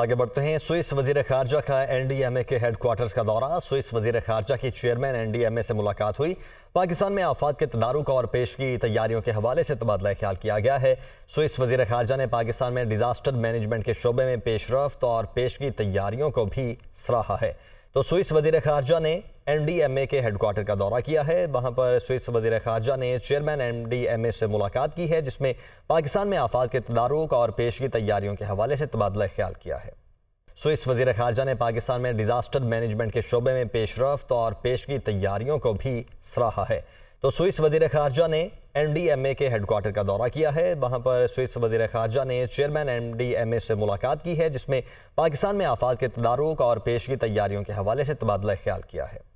आगे बढ़ते हैं स्विस वजीर खारजा का एनडीएमए के हेडक्वार्टर्स का दौरा स्विस वजीर खारजा की चेयरमैन एनडीएमए से मुलाकात हुई पाकिस्तान में आफात के तदारुक और पेश की तैयारियों के हवाले से तबादला ख्याल किया गया है स्विस वजीर खारजा ने पाकिस्तान में डिजास्टर मैनेजमेंट के शोबे में पेशरफ और पेश की तैयारियों को भी सराहा है तो स्विस वजीर खारजा ने एनडीएमए के हेडक्वार्टर का दौरा किया है वहाँ पर स्विस वजीर खारजा ने चेयरमैन एनडीएमए से मुलाकात की है जिसमें पाकिस्तान में आफात के तदारुक और पेश की तैयारियों के हवाले से तबादला ख्याल किया है स्विस वजीर खारजा ने पाकिस्तान में डिजास्टर मैनेजमेंट के शोबे में पेशरफ्त और पेश की तैयारियों को भी सराहा है तो स्विस वजीर खारजा ने एनडीएमए के हेडक्वार्टर का दौरा किया है वहाँ पर स्विस वजीर खारजा ने चेयरमैन एनडीएमए से मुलाकात की है जिसमें पाकिस्तान में आफात के तदारुक और पेश की तैयारियों के हवाले से तबादला ख्याल किया है